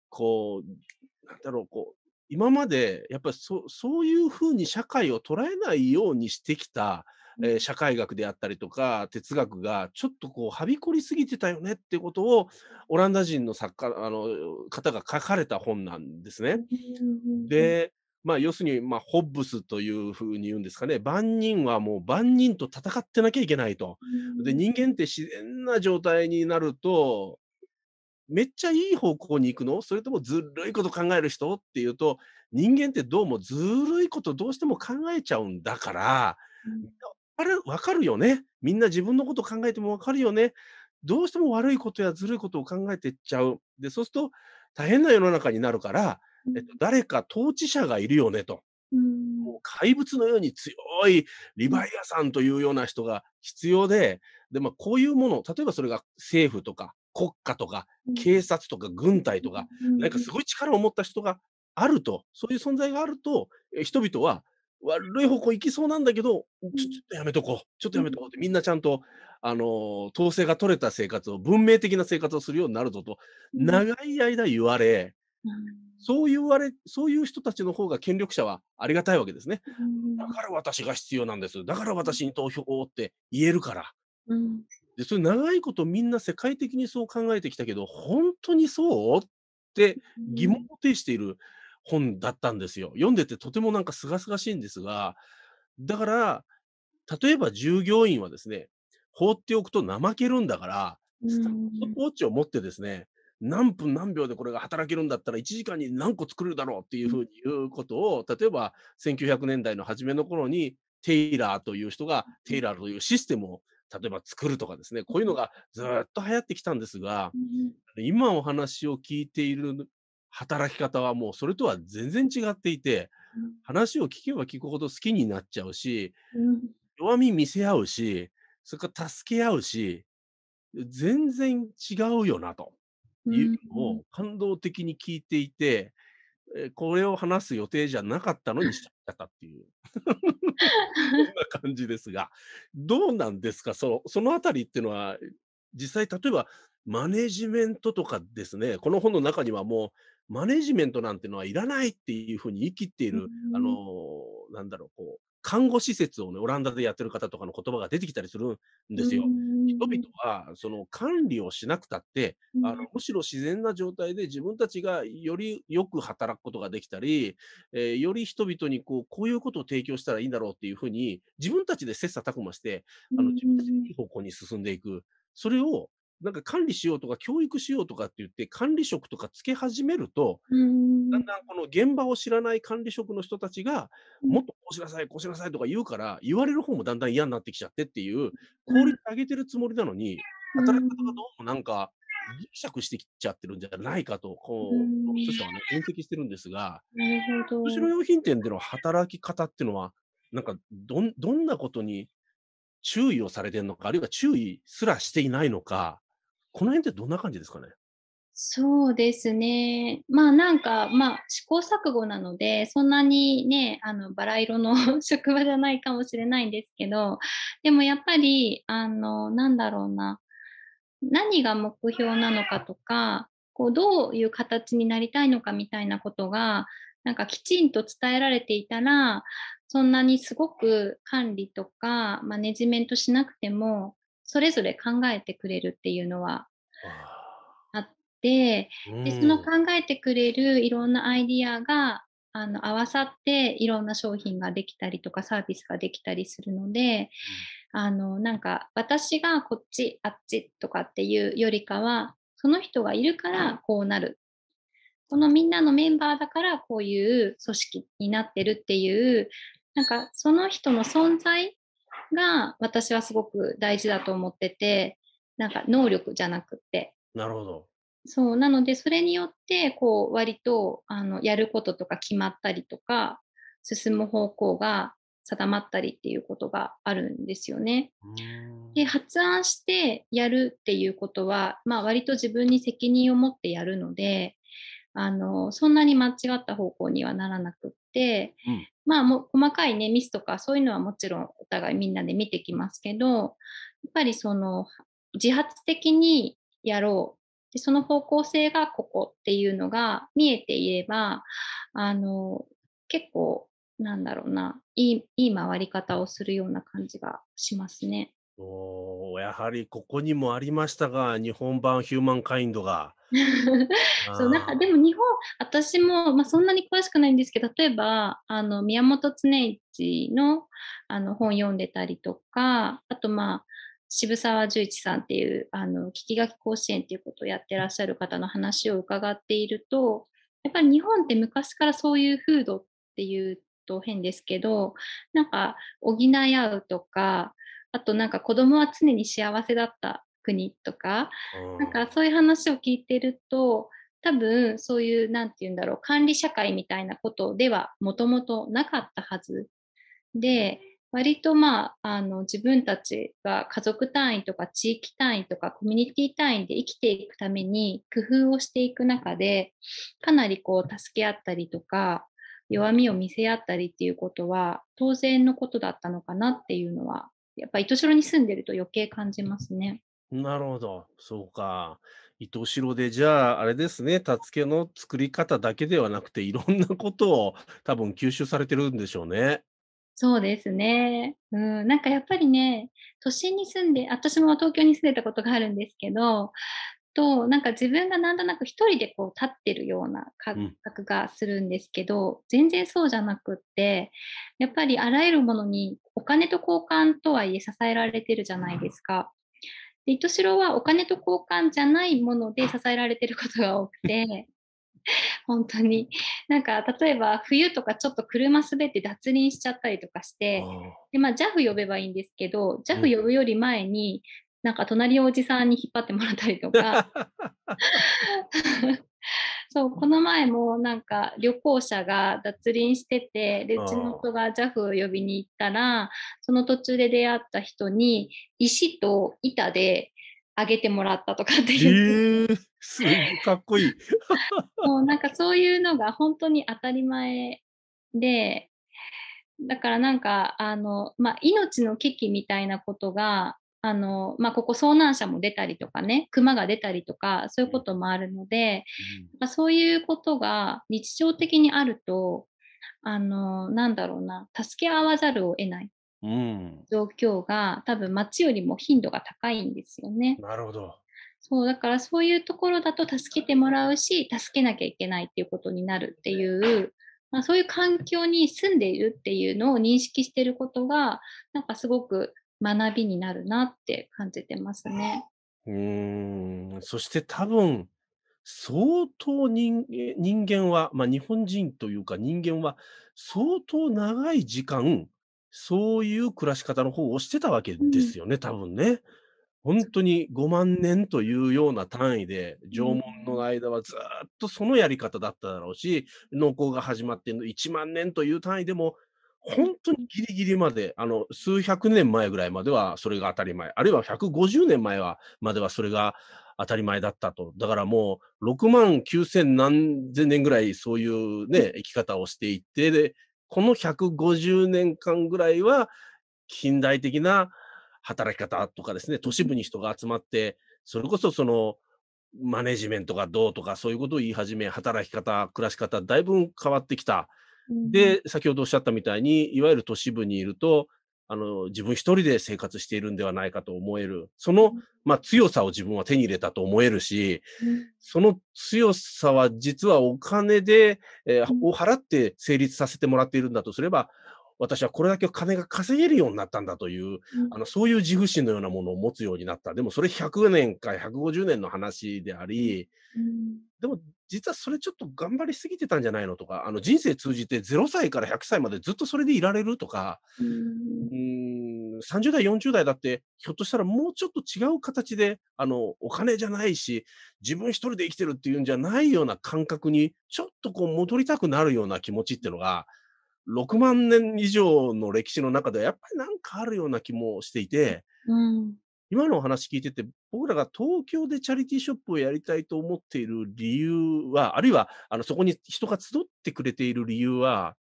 こう、なんだろう、こう、今まで、やっぱりそそういうふうに社会を捉えないようにしてきた、えー、社会学であったりとか哲学がちょっとこうはびこりすぎてたよねってことをオランダ人の作家あの方が書かれた本なんですね。で、まあ、要するに、まあ、ホッブスというふうに言うんですかね万人はもう万人と戦ってなきゃいけないと。で人間って自然な状態になるとめっちゃいい方向に行くのそれともずるいこと考える人っていうと人間ってどうもずるいことどうしても考えちゃうんだから、かる、わかるよね。みんな自分のこと考えてもわかるよね。どうしても悪いことやずるいことを考えていっちゃう。で、そうすると大変な世の中になるから、えっと、誰か統治者がいるよねと。もう怪物のように強いリヴァイアさんというような人が必要で、で、まあ、こういうもの、例えばそれが政府とか国家とか警察とか軍隊とか、なんかすごい力を持った人があると、そういう存在があると、人々は悪い方向行きそうなんだけど、ちょっとやめとこう、ちょっとやめとこうって、みんなちゃんと、あの、統制が取れた生活を、文明的な生活をするようになるぞと、長い間言われ、そう言われ、そういう人たちの方が権力者はありがたいわけですね。だから私が必要なんです。だから私に投票をって言えるから。で、それ長いことみんな世界的にそう考えてきたけど、本当にそうって疑問を呈している。本だったんですよ。読んでてとてもなんか清々しいんですが、だから、例えば従業員はですね、放っておくと怠けるんだから、スタッフポーチを持ってですね、何分何秒でこれが働けるんだったら1時間に何個作れるだろうっていうふうに言うことを、例えば1900年代の初めの頃にテイラーという人がテイラーというシステムを例えば作るとかですね、こういうのがずっと流行ってきたんですが、今お話を聞いている働き方はもうそれとは全然違っていて、話を聞けば聞くほど好きになっちゃうし、弱み見せ合うし、それから助け合うし、全然違うよなというのを感動的に聞いていて、これを話す予定じゃなかったのにしちゃったかっていう、そんな感じですが、どうなんですか、そのそのあたりっていうのは、実際、例えばマネジメントとかですね、この本の中にはもう、マネジメントなんてのはいらないっていうふうに言い切っている、あの、なんだろう、こう、看護施設をね、オランダでやってる方とかの言葉が出てきたりするんですよ。人々は、その管理をしなくたって、あの、むしろ自然な状態で自分たちがよりよく働くことができたり、えー、より人々にこう、こういうことを提供したらいいんだろうっていうふうに、自分たちで切磋琢磨して、あの、自分たちでいい方向に進んでいく。それをなんか管理しようとか教育しようとかって言って管理職とかつけ始めると、だんだんこの現場を知らない管理職の人たちが、もっとこうしなさい、こうしなさいとか言うから、言われる方もだんだん嫌になってきちゃってっていう、効率上げてるつもりなのに、働き方がどうもなんか、ぎくしゃくしてきちゃってるんじゃないかと、こう、著者はね、分析してるんですが、うろ用品店での働き方っていうのは、なんかどどんなことに注意をされてるのか、あるいは注意すらしていないのか、この辺ってどんな感じですかねそうですね。まあなんか、まあ試行錯誤なので、そんなにね、あの、バラ色の 職場じゃないかもしれないんですけど、でもやっぱり、あの、なんだろうな、何が目標なのかとか、こう、どういう形になりたいのかみたいなことが、なんかきちんと伝えられていたら、そんなにすごく管理とかマネジメントしなくても、それぞれ考えてくれるっていうのはあってでその考えてくれるいろんなアイディアがあの合わさっていろんな商品ができたりとかサービスができたりするので、うん、あのなんか私がこっちあっちとかっていうよりかはその人がいるからこうなる、このみんなのメンバーだからこういう組織になってるっていうなんかその人の存在が私はすごく大事だと思っててなんか能力じゃなくて。なるほど。そうなのでそれによってこう割とあのやることとか決まったりとか進む方向が定まったりっていうことがあるんですよね。で発案してやるっていうことは、まあ、割と自分に責任を持ってやるのであのそんなに間違った方向にはならなくって、うん、まあも細かいねミスとかそういうのはもちろんお互いみんなで見てきますけどやっぱりその自発的にやろうでその方向性がここっていうのが見えていればあの結構なんだろうないいいい回り方をするような感じがしますね。やはりここにもありましたが日本版ヒューマンカインドが。そうなんかでも日本私も、まあ、そんなに詳しくないんですけど例えばあの宮本恒一のあの本読んでたりとかあとまあ渋沢十一さんっていうあの聞き書き甲子園っていうことをやってらっしゃる方の話を伺っているとやっぱり日本って昔からそういう風土っていうと変ですけどなんか補い合うとかあとなんか子供は常に幸せだった国とか、なんかそういう話を聞いてると、多分そういう何て言うんだろう管理社会みたいなことではもともとなかったはずで割とまああの自分たちが家族単位とか地域単位とかコミュニティ単位で生きていくために工夫をしていく中でかなりこう助け合ったりとか弱みを見せ合ったりっていうことは当然のことだったのかなっていうのはやっぱ糸代に住んでると余計感じますね。なるほど、そうか。糸代で、じゃあ、あれですね、たつけの作り方だけではなくて、いろんなことを多分吸収されてるんでしょうね。そうですね。うん、なんかやっぱりね、都心に住んで、私も東京に住んでたことがあるんですけど、となんか自分がなんとなく一人でこう立ってるような感覚がするんですけど、うん、全然そうじゃなくってやっぱりあらゆるものにお金と交換とはいえ支えられてるじゃないですか。で糸代はお金と交換じゃないもので支えられてることが多くて 本当になんか例えば冬とかちょっと車滑って脱輪しちゃったりとかしてで、まあ、JAF 呼べばいいんですけど JAF 呼ぶより前になんか隣おじさんに引っ張ってもらったりとか そうこの前もなんか旅行者が脱輪しててでうちの夫が JAF 呼びに行ったらその途中で出会った人に石と板で上げてもらったとかっていう、すごかっこいいも うなんかそういうのが本当に当たり前でだからなんかあの、まあ、命の危機みたいなことがあの、まあ、ここ遭難者も出たりとかね、熊が出たりとか、そういうこともあるので、うん、そういうことが日常的にあると、あの、なんだろうな、助け合わざるを得ない状況が、うん、多分町よりも頻度が高いんですよね。なるほど。そう、だからそういうところだと助けてもらうし、助けなきゃいけないっていうことになるっていう、まあ、そういう環境に住んでいるっていうのを認識してることが、なんかすごく学びになるなって感じてますね。うんそして多分相当人人間は、まあ、日本人というか人間は相当長い時間そういう暮らし方の方をしてたわけですよね、うん、多分ね。本当に5万年というような単位で縄文の間はずっとそのやり方だっただろうし農耕が始まっての1万年という単位でも本当にギリギリまで、あの、数百年前ぐらいまではそれが当たり前、あるいは150年前は、まではそれが当たり前だったと。だからもう、6万9千何千年ぐらいそういうね、生き方をしていって、で、この150年間ぐらいは、近代的な働き方とかですね、都市部に人が集まって、それこそその、マネジメントがどうとか、そういうことを言い始め、働き方、暮らし方、だいぶ変わってきたで、先ほどおっしゃったみたいに、いわゆる都市部にいると、あの、自分一人で生活しているんではないかと思える。その、まあ、強さを自分は手に入れたと思えるし、その強さは実はお金で、えー、を払って成立させてもらっているんだとすれば、私はこれだけ金が稼げるようになったんだという、あの、そういう自負心のようなものを持つようになった。でもそれ100年か150年の話であり、でも実はそれちょっと頑張りすぎてたんじゃないのとか、あの人生通じて0歳から100歳までずっとそれでいられるとか、うん、30代、40代だって、ひょっとしたらもうちょっと違う形で、あの、お金じゃないし、自分一人で生きてるっていうんじゃないような感覚に、ちょっとこう戻りたくなるような気持ちっていうのが、6万年以上の歴史の中ではやっぱりなんかあるような気もしていて、うん、今のお話聞いてて、僕らが東京でチャリティーショップをやりたいと思っている理由は、あるいはあのそこに人が集ってくれている理由は、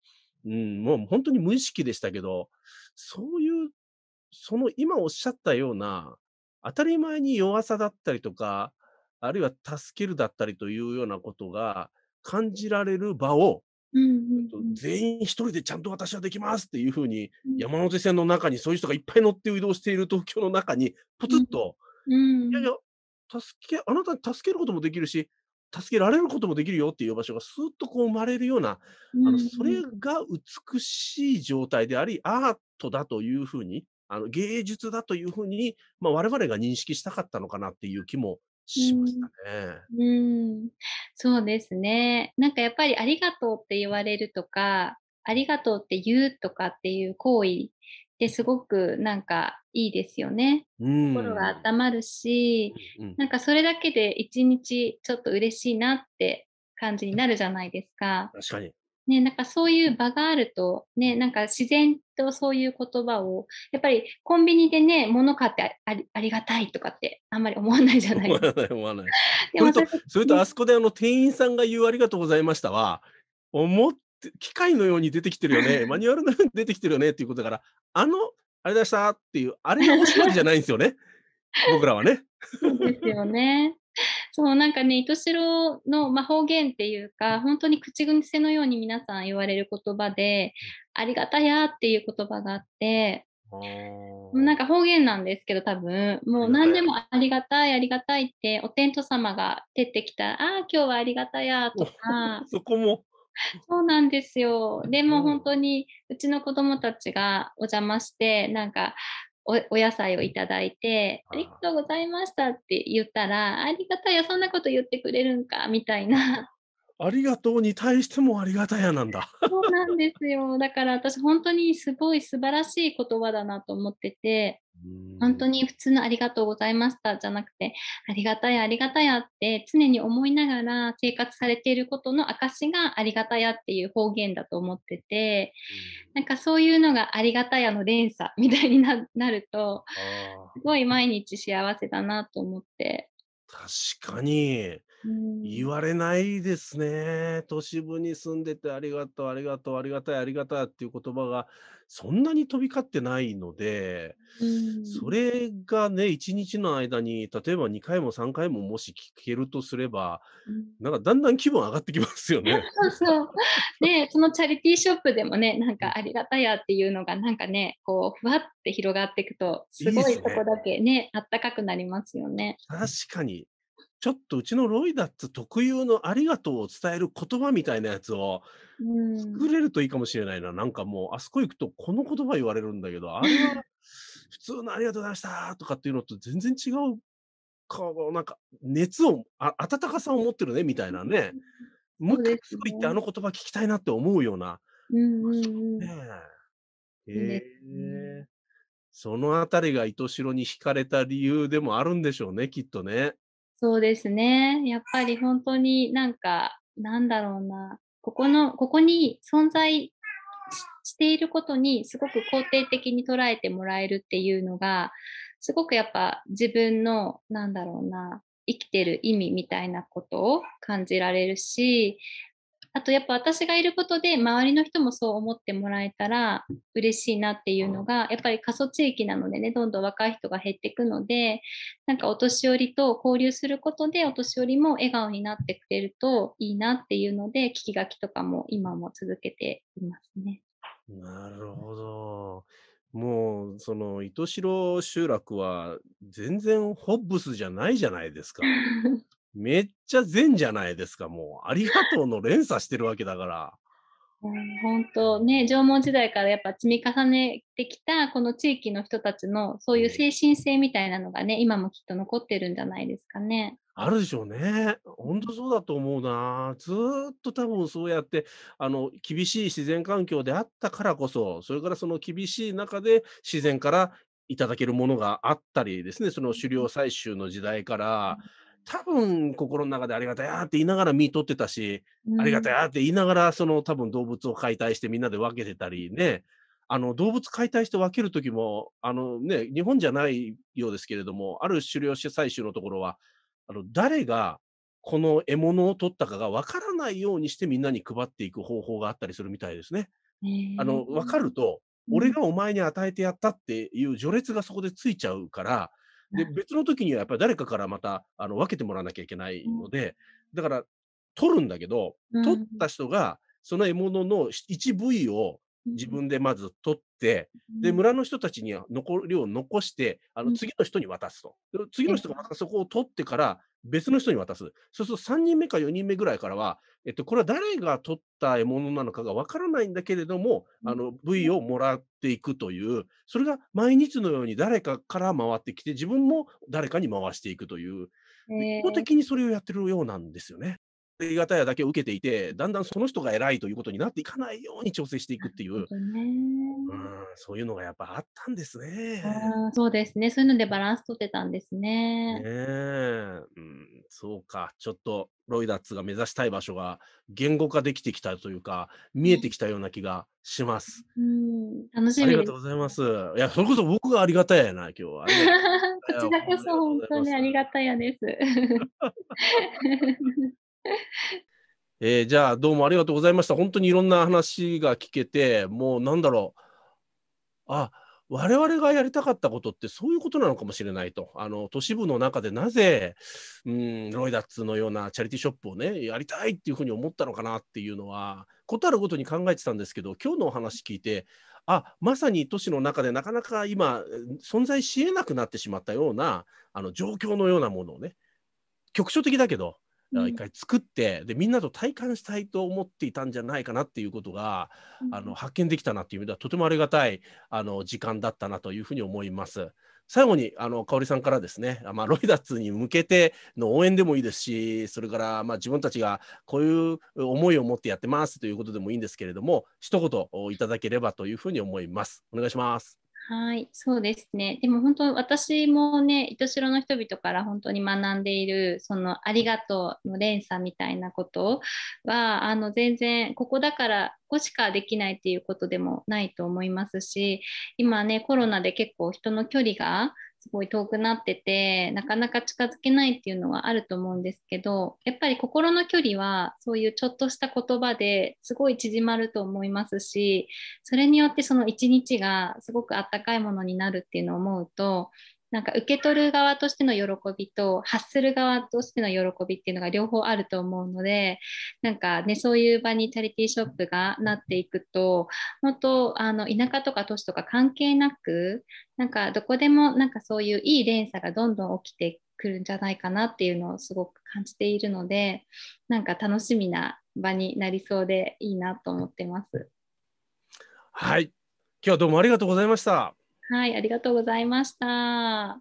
うん、もう本当に無意識でしたけど、そういう、その今おっしゃったような、当たり前に弱さだったりとか、あるいは助けるだったりというようなことが感じられる場を全員一人でちゃんと私はできますっていうふうに、山手線の中にそういう人がいっぱい乗って移動している東京の中に、ポツッと、いやいや、助け、あなたに助けることもできるし、助けられることもできるよっていう場所がスーッとこう生まれるような、あのそれが美しい状態であり、アートだというふうに、あの芸術だというふうに、まあ、我々が認識したかったのかなっていう気もしましたね、うん。うん、そうですね。なんかやっぱりありがとうって言われるとか、ありがとうって言うとかっていう行為ってすごくなんかいいですよね。うん、心が温まるし、うん、なんかそれだけで一日ちょっと嬉しいなって感じになるじゃないですか。確かに。ね、なんかそういう場があると、ね、なんか自然とそういう言葉を、やっぱりコンビニでね、物買ってありがたいとかってあんまり思わないじゃないですか。思わない、思わない。それと、それとあそこであの店員さんが言うありがとうございましたは、思って、機械のように出てきてるよね、マニュアルのように出てきてるよねっていうことだから、あの、あれだしたっていう、あれが欲しいわけじゃないんですよね。僕らはね。そうですよね。そうなんかね糸代の、まあ、方言っていうか本当に口癖のように皆さん言われる言葉で「ありがたや」っていう言葉があってなんか方言なんですけど多分もう何でもありがたいありがたいってお天道様が出てきたら「ああ今日はありがたや」とか そこもそうなんですよでも本当にうちの子供たちがお邪魔してなんかおお野菜をいただいて、ありがとうございましたって言ったら、ありがたいよ、そんなこと言ってくれるんか、みたいなありがとうに対してもありがたやなんだ。そうなんですよ。だから私本当にすごい素晴らしい言葉だなと思ってて、本当に普通のありがとうございましたじゃなくて、ありがたやありがたやって常に思いながら生活されていることの証がありがたやっていう方言だと思ってて、なんかそういうのがありがたやの連鎖みたいになると、すごい毎日幸せだなと思って。確かに。言われないですね。都市部に住んでてありがとう、ありがとう、ありがたい、ありがたいっていう言葉がそんなに飛び交ってないので、それがね、一日の間に、例えば2回も3回ももし聞けるとすれば、なんかだんだん気分上がってきますよね。そうそう。で、そのチャリティーショップでもね、なんかありがたやっていうのがなんかね、こう、ふわって広がっていくと、すごいとこだけね、ねあったかくなりますよね。確かに。ちょっとうちのロイダッツ特有のありがとうを伝える言葉みたいなやつを作れるといいかもしれないな。なんかもう、あそこ行くとこの言葉言われるんだけど、あれは普通のありがとうございましたとかっていうのと全然違う、こう、なんか熱を、あ温かさを持ってるねみたいなね。もう一回すごいってあの言葉聞きたいなって思うような。うんねえ。えそのあたりが糸代に惹かれた理由でもあるんでしょうね、きっとね。そうですね。やっぱり本当になんか、なんだろうな、ここの、ここに存在していることにすごく肯定的に捉えてもらえるっていうのが、すごくやっぱ自分の、なんだろうな、生きてる意味みたいなことを感じられるし、あとやっぱ私がいることで周りの人もそう思ってもらえたら嬉しいなっていうのがやっぱり過疎地域なのでねどんどん若い人が減っていくのでなんかお年寄りと交流することでお年寄りも笑顔になってくれるといいなっていうので聞き書きとかも今も続けていますね。なるほど。もうその糸代集落は全然ホッブスじゃないじゃないですか。めっちゃ善じゃないですか、もう。ありがとうの連鎖してるわけだから。本当ね、縄文時代からやっぱ積み重ねてきたこの地域の人たちのそういう精神性みたいなのがね、今もきっと残ってるんじゃないですかね。あるでしょうね。本当そうだと思うな。ずっと多分そうやって、あの、厳しい自然環境であったからこそ、それからその厳しい中で自然からいただけるものがあったりですね、その狩猟採集の時代から、うん多分心の中でありがたやって言いながら見とってたし、うん、ありがたやって言いながらその多分動物を解体してみんなで分けてたりねあの動物解体して分ける時もあの、ね、日本じゃないようですけれどもある狩猟採集のところはあの誰がこの獲物を取ったかが分からないようにしてみんなに配っていく方法があったりするみたいですね。あの分かると、俺がお前に与えてやったっていう序列がそこでついちゃうから、で、別の時にはやっぱり誰かからまたあの分けてもらわなきゃいけないので、だから、取るんだけど、取った人が、その獲物の一部位を自分でまず取って、で、村の人たちには残りを残して、あの、次の人に渡すと。次の人がまたそこを取ってから、別の人に渡す。そうすると3人目か4人目ぐらいからは、えっと、これは誰が取った獲物なのかがわからないんだけれども、あの、部位をもらっていくという、それが毎日のように誰かから回ってきて、自分も誰かに回していくという、一方的にそれをやってるようなんですよね。りがたやだけを受けていて、だんだんその人が偉いということになっていかないように調整していくっていう、うんそういうのがやっぱあったんですね。そうですね、そういうのでバランス取ってたんですね。ねうん、そうか、ちょっとロイダッツが目指したい場所が言語化できてきたというか、見えてきたような気がします。うん、楽しみありがとうございます。いや、それこそ僕がありがたいやな、今日は。こちらこそ本当にありがたいやです。えー、じゃあどうもありがとうございました。本当にいろんな話が聞けて、もうなんだろう。あ我々がやりたかったことってそういうことなのかもしれないと。あの都市部の中でなぜ、うん、ロイダッツのようなチャリティーショップをねやりたいっていうふうに思ったのかなっていうのはことあるごとに考えてたんですけど今日のお話聞いてあまさに都市の中でなかなか今存在しえなくなってしまったようなあの状況のようなものをね局所的だけど一回作って、うん、でみんなと体感したいと思っていたんじゃないかなっていうことが、うん、あの発見できたなっていう意味ではとてもありがたいあの時間だったなというふうに思います。最後にあの香織さんからですね、まあ、ロイダッツに向けての応援でもいいですしそれから、まあ、自分たちがこういう思いを持ってやってますということでもいいんですけれども一言いただければというふうに思います。お願いしますはい、そうですね。でも本当私もね、糸代の人々から本当に学んでいるそのありがとうの連鎖みたいなことはあの全然ここだからここしかできないっていうことでもないと思いますし、今ねコロナで結構人の距離がすごい遠くなっててなかなか近づけないっていうのはあると思うんですけどやっぱり心の距離はそういうちょっとした言葉ですごい縮まると思いますしそれによってその一日がすごくあったかいものになるっていうのを思うとなんか受け取る側としての喜びと発する側としての喜びっていうのが両方あると思うのでなんかねそういう場にチャリティーショップがなっていくと本当あの田舎とか都市とか関係なくなんかどこでもなんかそういういい連鎖がどんどん起きてくるんじゃないかなっていうのをすごく感じているのでなんか楽しみな場になりそうでいいなと思ってます。はい今日はどうもありがとうございました。はい、ありがとうございました。